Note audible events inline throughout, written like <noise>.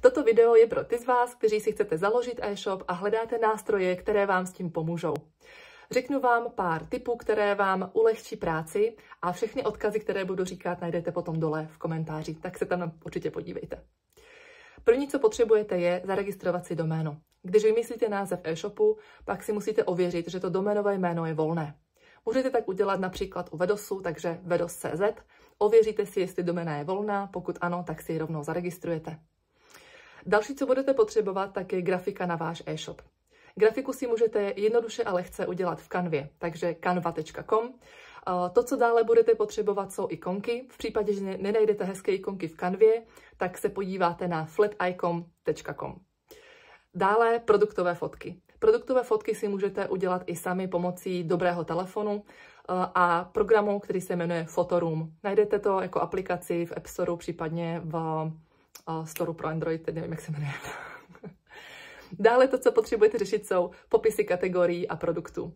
Toto video je pro ty z vás, kteří si chcete založit e-shop a hledáte nástroje, které vám s tím pomůžou. Řeknu vám pár tipů, které vám ulehčí práci a všechny odkazy, které budu říkat, najdete potom dole v komentáři, tak se tam určitě podívejte. První, co potřebujete, je zaregistrovat si doménu. Když vymyslíte název e-shopu, pak si musíte ověřit, že to doménové jméno je volné. Můžete tak udělat například u Vedosu, takže vedos.cz. Ověříte si, jestli doména je volná, pokud ano, tak si ji rovnou zaregistrujete. Další, co budete potřebovat, tak je grafika na váš e-shop. Grafiku si můžete jednoduše a lehce udělat v kanvě, takže canva.com. Eh, to, co dále budete potřebovat, jsou ikonky. V případě, že nenajdete hezké ikonky v kanvě, tak se podíváte na flaticom.com. Dále produktové fotky. Produktové fotky si můžete udělat i sami pomocí dobrého telefonu eh, a programu, který se jmenuje Photoroom. Najdete to jako aplikaci v App Store, případně v storu pro Android, teď nevím, jak se jmenuje. <laughs> Dále to, co potřebujete řešit, jsou popisy kategorií a produktů.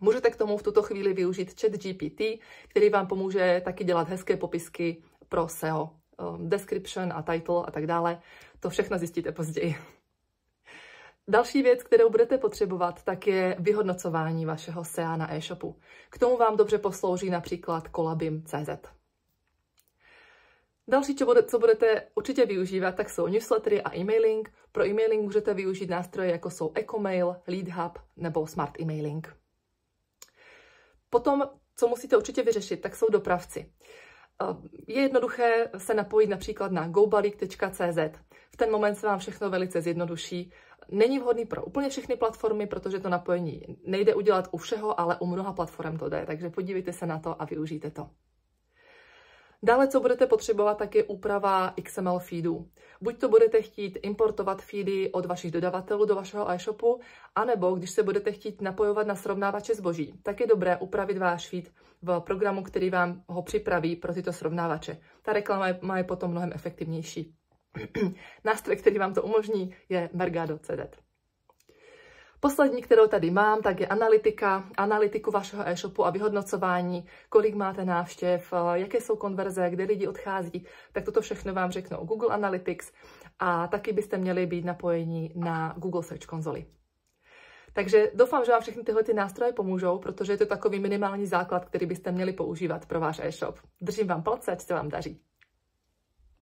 Můžete k tomu v tuto chvíli využít chat GPT, který vám pomůže taky dělat hezké popisky pro SEO, um, description a title a tak dále. To všechno zjistíte později. <laughs> Další věc, kterou budete potřebovat, tak je vyhodnocování vašeho SEA na e-shopu. K tomu vám dobře poslouží například kolabim.cz. Další, co, bude, co budete určitě využívat, tak jsou newslettery a e-mailing. Pro e-mailing můžete využít nástroje, jako jsou EcoMail, LeadHub nebo Smart E-mailing. Potom, co musíte určitě vyřešit, tak jsou dopravci. Eh, je jednoduché se napojit například na gobalik.cz. V ten moment se vám všechno velice zjednoduší. Není vhodný pro úplně všechny platformy, protože to napojení nejde udělat u všeho, ale u mnoha platform to jde, takže podívejte se na to a využijte to. Dále, co budete potřebovat, tak je úprava XML feedů. Buď to budete chtít importovat feedy od vašich dodavatelů do vašeho e-shopu, anebo když se budete chtít napojovat na srovnávače zboží, tak je dobré upravit váš feed v programu, který vám ho připraví pro tyto srovnávače. Ta reklama je, má je potom mnohem efektivnější. <clears throat> Nástroj, který vám to umožní, je Mergado.cz. Poslední, kterou tady mám, tak je analytika, analytiku vašeho e-shopu a vyhodnocování, kolik máte návštěv, eh, jaké jsou konverze, kde lidi odchází, tak toto všechno vám řeknou Google Analytics a taky byste měli být napojeni na Google Search konzoli. Takže doufám, že vám všechny tyhle ty nástroje pomůžou, protože je to takový minimální základ, který byste měli používat pro váš e-shop. Držím vám palce, ať se vám daří.